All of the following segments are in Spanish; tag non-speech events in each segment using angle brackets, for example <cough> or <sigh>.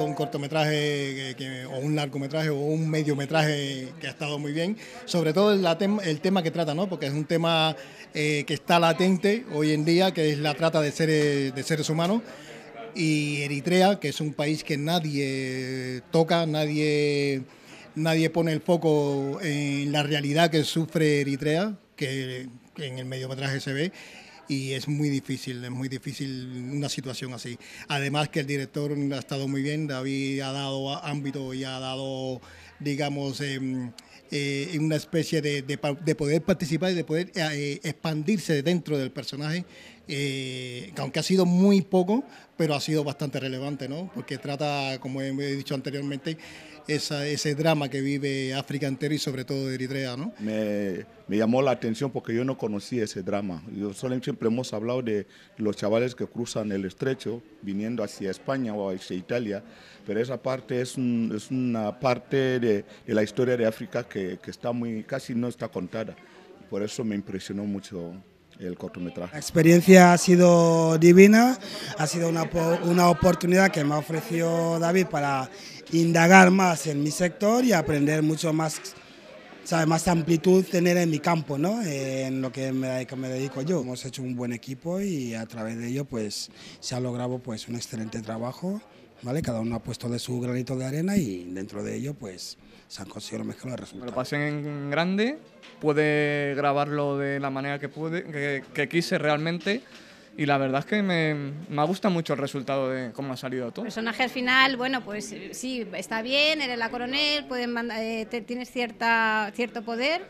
un cortometraje eh, o un largometraje o un mediometraje que ha estado muy bien. Sobre todo el, tema que trata, ¿no? porque es un tema eh, que está latente hoy en día, que es la trata de seres, de seres humanos. Y Eritrea, que es un país que nadie toca, nadie, nadie pone el foco en la realidad que sufre Eritrea, que en el mediometraje se ve y es muy difícil, es muy difícil una situación así. Además que el director ha estado muy bien, David ha dado ámbito y ha dado, digamos, em, eh, una especie de, poder participar y de poder eh, eh, expandirse dentro del personaje eh, aunque ha sido muy poco, pero ha sido bastante relevante, ¿no? Porque trata, como he dicho anteriormente, esa, ese drama que vive África entera y sobre todo Eritrea, ¿no? Me, llamó la atención porque yo no conocía ese drama. Yo solo, siempre hemos hablado de los chavales que cruzan el estrecho viniendo hacia España o hacia Italia, pero esa parte es, es una parte de, de, la historia de África que, que está muy, casi no está contada. Por eso me impresionó mucho la experiencia ha sido divina, ha sido una, una oportunidad que me ha ofrecido David para indagar más en mi sector y aprender mucho más, ¿sabe? más amplitud tener en mi campo, en lo que me, dedico yo. Hemos hecho un buen equipo y a través de ello pues, se ha logrado pues, un excelente trabajo. ¿vale? Cada uno ha puesto de su granito de arena y dentro de ello, pues, se han conseguido los mejores resultados. Lo pasen en grande, puede grabarlo de la manera que, pude, que, quise realmente. Y la verdad es que me, me gusta mucho el resultado de cómo ha salido todo. El personaje al final, bueno, pues sí, está bien, eres la coronel, pueden mandar, eh, tienes cierta, cierto poder,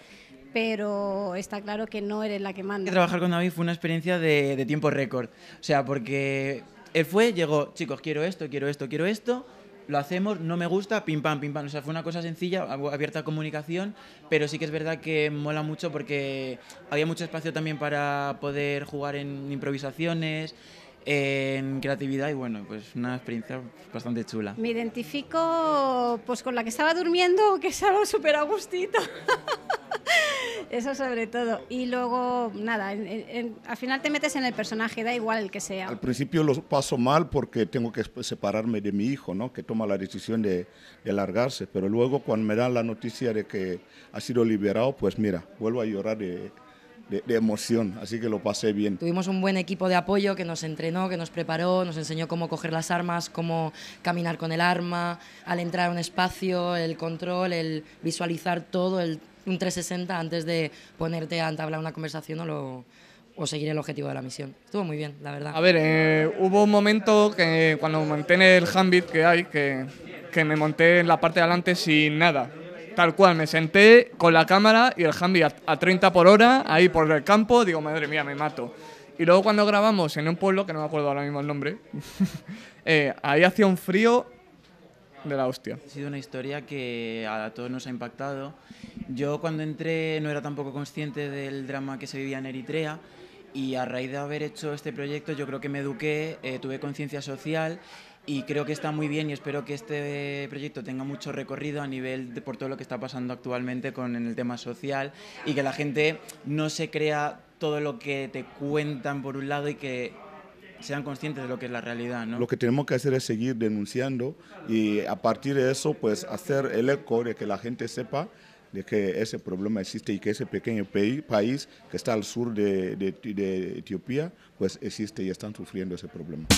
pero está claro que no eres la que manda. Trabajar con David fue una experiencia de, de tiempo récord. O sea, porque él fue, llegó, chicos, quiero esto, quiero esto, quiero esto, lo hacemos, no me gusta, pim pam, pim pam. O sea, fue una cosa sencilla, abierta comunicación, pero sí que es verdad que mola mucho porque había mucho espacio también para poder jugar en improvisaciones en creatividad y bueno, pues una experiencia bastante chula. Me identifico pues con la que estaba durmiendo, que estaba súper a gustito. <laughs> Eso sobre todo. Y luego, nada, al final te metes en el personaje, da igual el que sea. Al principio lo paso mal porque tengo que separarme de mi hijo, ¿no? que toma la decisión de, de largarse, pero luego cuando me dan la noticia de que ha sido liberado, pues mira, vuelvo a llorar de, de, emoción, así que lo pasé bien. Tuvimos un buen equipo de apoyo que nos entrenó, que nos preparó, nos enseñó cómo coger las armas, cómo caminar con el arma, al entrar a un espacio, el control, el visualizar todo, el un 360 antes de ponerte a entablar una conversación o, seguir el objetivo de la misión. Estuvo muy bien, la verdad. A ver, eh, hubo un momento que cuando monté el handbit que hay, que, que me monté en la parte de adelante sin nada. Tal cual, me senté con la cámara y el handbit a, 30 por hora, ahí por el campo, digo, madre mía, me mato. Y luego cuando grabamos en un pueblo, que no me acuerdo ahora mismo el nombre, <laughs> eh, ahí hacía un frío de la hostia. Ha sido una historia que a todos nos ha impactado. Yo cuando entré no era tampoco consciente del drama que se vivía en Eritrea y a raíz de haber hecho este proyecto yo creo que me eduqué, eh, tuve conciencia social y creo que está muy bien y espero que este proyecto tenga mucho recorrido a nivel de, por todo lo que está pasando actualmente con en el tema social y que la gente no se crea todo lo que te cuentan por un lado y que sean conscientes de lo que es la realidad. ¿no? Lo que tenemos que hacer es seguir denunciando y a partir de eso, pues hacer el eco de que la gente sepa de que ese problema existe y que ese pequeño país que está al sur de, de, de Etiopía, pues existe y están sufriendo ese problema.